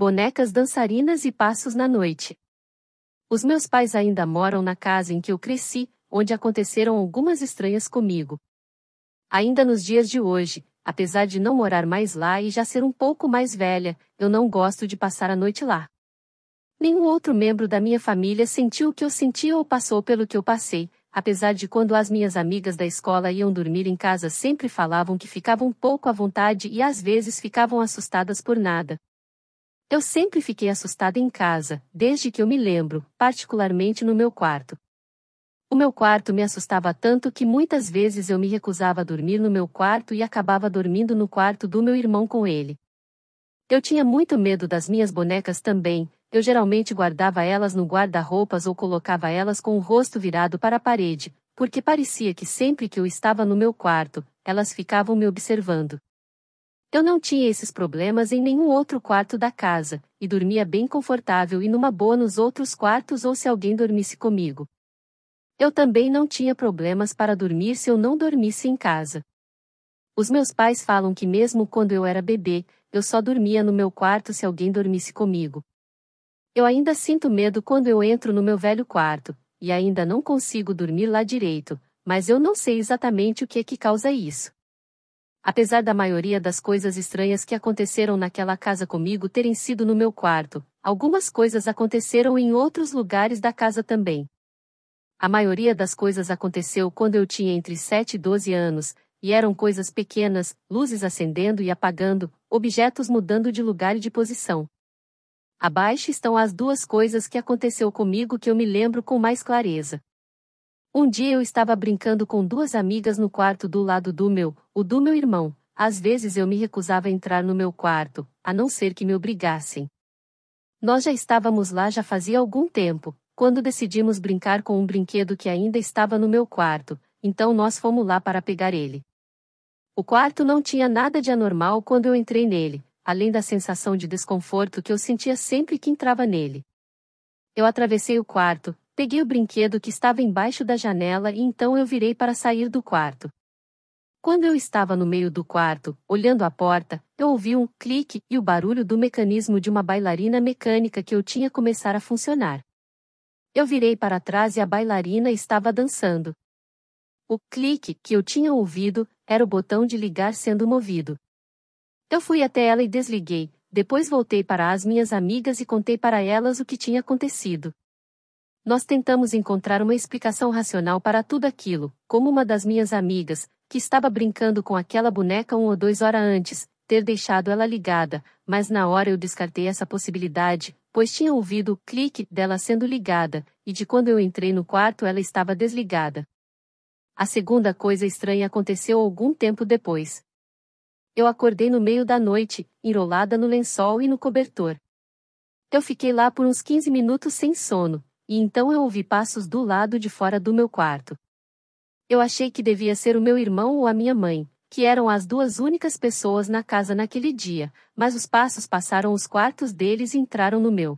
bonecas dançarinas e passos na noite. Os meus pais ainda moram na casa em que eu cresci, onde aconteceram algumas estranhas comigo. Ainda nos dias de hoje, apesar de não morar mais lá e já ser um pouco mais velha, eu não gosto de passar a noite lá. Nenhum outro membro da minha família sentiu o que eu senti ou passou pelo que eu passei, apesar de quando as minhas amigas da escola iam dormir em casa sempre falavam que ficavam pouco à vontade e às vezes ficavam assustadas por nada. Eu sempre fiquei assustada em casa, desde que eu me lembro, particularmente no meu quarto. O meu quarto me assustava tanto que muitas vezes eu me recusava a dormir no meu quarto e acabava dormindo no quarto do meu irmão com ele. Eu tinha muito medo das minhas bonecas também, eu geralmente guardava elas no guarda-roupas ou colocava elas com o rosto virado para a parede, porque parecia que sempre que eu estava no meu quarto, elas ficavam me observando. Eu não tinha esses problemas em nenhum outro quarto da casa, e dormia bem confortável e numa boa nos outros quartos ou se alguém dormisse comigo. Eu também não tinha problemas para dormir se eu não dormisse em casa. Os meus pais falam que mesmo quando eu era bebê, eu só dormia no meu quarto se alguém dormisse comigo. Eu ainda sinto medo quando eu entro no meu velho quarto, e ainda não consigo dormir lá direito, mas eu não sei exatamente o que é que causa isso. Apesar da maioria das coisas estranhas que aconteceram naquela casa comigo terem sido no meu quarto, algumas coisas aconteceram em outros lugares da casa também. A maioria das coisas aconteceu quando eu tinha entre 7 e 12 anos, e eram coisas pequenas, luzes acendendo e apagando, objetos mudando de lugar e de posição. Abaixo estão as duas coisas que aconteceu comigo que eu me lembro com mais clareza. Um dia eu estava brincando com duas amigas no quarto do lado do meu, o do meu irmão. Às vezes eu me recusava a entrar no meu quarto, a não ser que me obrigassem. Nós já estávamos lá já fazia algum tempo, quando decidimos brincar com um brinquedo que ainda estava no meu quarto, então nós fomos lá para pegar ele. O quarto não tinha nada de anormal quando eu entrei nele, além da sensação de desconforto que eu sentia sempre que entrava nele. Eu atravessei o quarto, Peguei o brinquedo que estava embaixo da janela e então eu virei para sair do quarto. Quando eu estava no meio do quarto, olhando a porta, eu ouvi um clique e o barulho do mecanismo de uma bailarina mecânica que eu tinha começar a funcionar. Eu virei para trás e a bailarina estava dançando. O clique que eu tinha ouvido era o botão de ligar sendo movido. Eu fui até ela e desliguei, depois voltei para as minhas amigas e contei para elas o que tinha acontecido. Nós tentamos encontrar uma explicação racional para tudo aquilo, como uma das minhas amigas, que estava brincando com aquela boneca um ou dois horas antes, ter deixado ela ligada, mas na hora eu descartei essa possibilidade, pois tinha ouvido o clique dela sendo ligada, e de quando eu entrei no quarto ela estava desligada. A segunda coisa estranha aconteceu algum tempo depois. Eu acordei no meio da noite, enrolada no lençol e no cobertor. Eu fiquei lá por uns 15 minutos sem sono, e então eu ouvi passos do lado de fora do meu quarto. Eu achei que devia ser o meu irmão ou a minha mãe, que eram as duas únicas pessoas na casa naquele dia, mas os passos passaram os quartos deles e entraram no meu.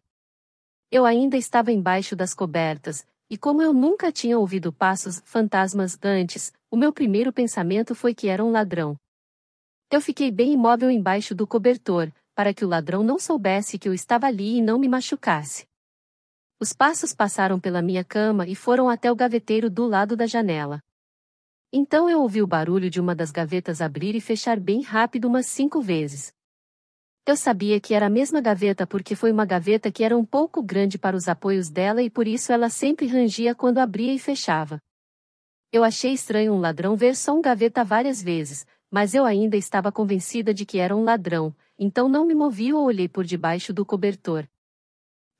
Eu ainda estava embaixo das cobertas, e como eu nunca tinha ouvido passos fantasmas antes, o meu primeiro pensamento foi que era um ladrão. Eu fiquei bem imóvel embaixo do cobertor, para que o ladrão não soubesse que eu estava ali e não me machucasse. Os passos passaram pela minha cama e foram até o gaveteiro do lado da janela. Então eu ouvi o barulho de uma das gavetas abrir e fechar bem rápido umas cinco vezes. Eu sabia que era a mesma gaveta porque foi uma gaveta que era um pouco grande para os apoios dela e por isso ela sempre rangia quando abria e fechava. Eu achei estranho um ladrão ver só um gaveta várias vezes, mas eu ainda estava convencida de que era um ladrão, então não me movi ou olhei por debaixo do cobertor.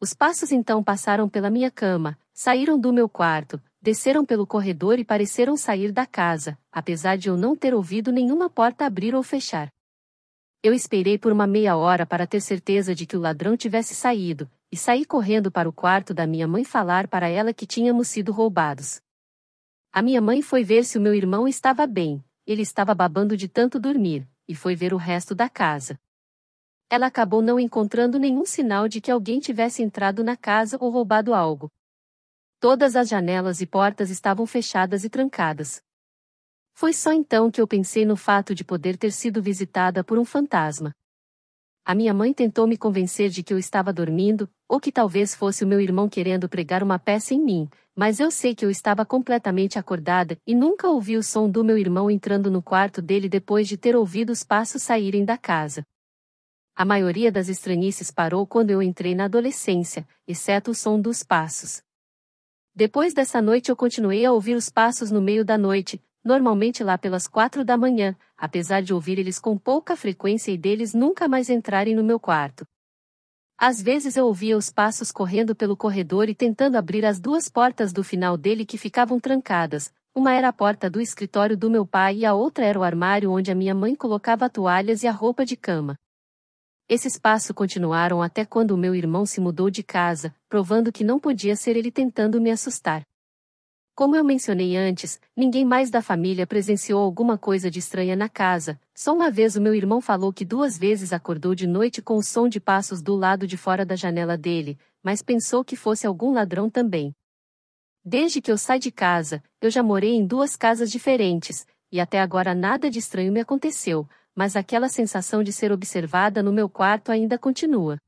Os passos então passaram pela minha cama, saíram do meu quarto, desceram pelo corredor e pareceram sair da casa, apesar de eu não ter ouvido nenhuma porta abrir ou fechar. Eu esperei por uma meia hora para ter certeza de que o ladrão tivesse saído, e saí correndo para o quarto da minha mãe falar para ela que tínhamos sido roubados. A minha mãe foi ver se o meu irmão estava bem, ele estava babando de tanto dormir, e foi ver o resto da casa ela acabou não encontrando nenhum sinal de que alguém tivesse entrado na casa ou roubado algo. Todas as janelas e portas estavam fechadas e trancadas. Foi só então que eu pensei no fato de poder ter sido visitada por um fantasma. A minha mãe tentou me convencer de que eu estava dormindo, ou que talvez fosse o meu irmão querendo pregar uma peça em mim, mas eu sei que eu estava completamente acordada e nunca ouvi o som do meu irmão entrando no quarto dele depois de ter ouvido os passos saírem da casa. A maioria das estranhices parou quando eu entrei na adolescência, exceto o som dos passos. Depois dessa noite eu continuei a ouvir os passos no meio da noite, normalmente lá pelas quatro da manhã, apesar de ouvir eles com pouca frequência e deles nunca mais entrarem no meu quarto. Às vezes eu ouvia os passos correndo pelo corredor e tentando abrir as duas portas do final dele que ficavam trancadas. Uma era a porta do escritório do meu pai e a outra era o armário onde a minha mãe colocava toalhas e a roupa de cama. Esses passos continuaram até quando meu irmão se mudou de casa, provando que não podia ser ele tentando me assustar. Como eu mencionei antes, ninguém mais da família presenciou alguma coisa de estranha na casa, só uma vez o meu irmão falou que duas vezes acordou de noite com o som de passos do lado de fora da janela dele, mas pensou que fosse algum ladrão também. Desde que eu saí de casa, eu já morei em duas casas diferentes, e até agora nada de estranho me aconteceu, mas aquela sensação de ser observada no meu quarto ainda continua.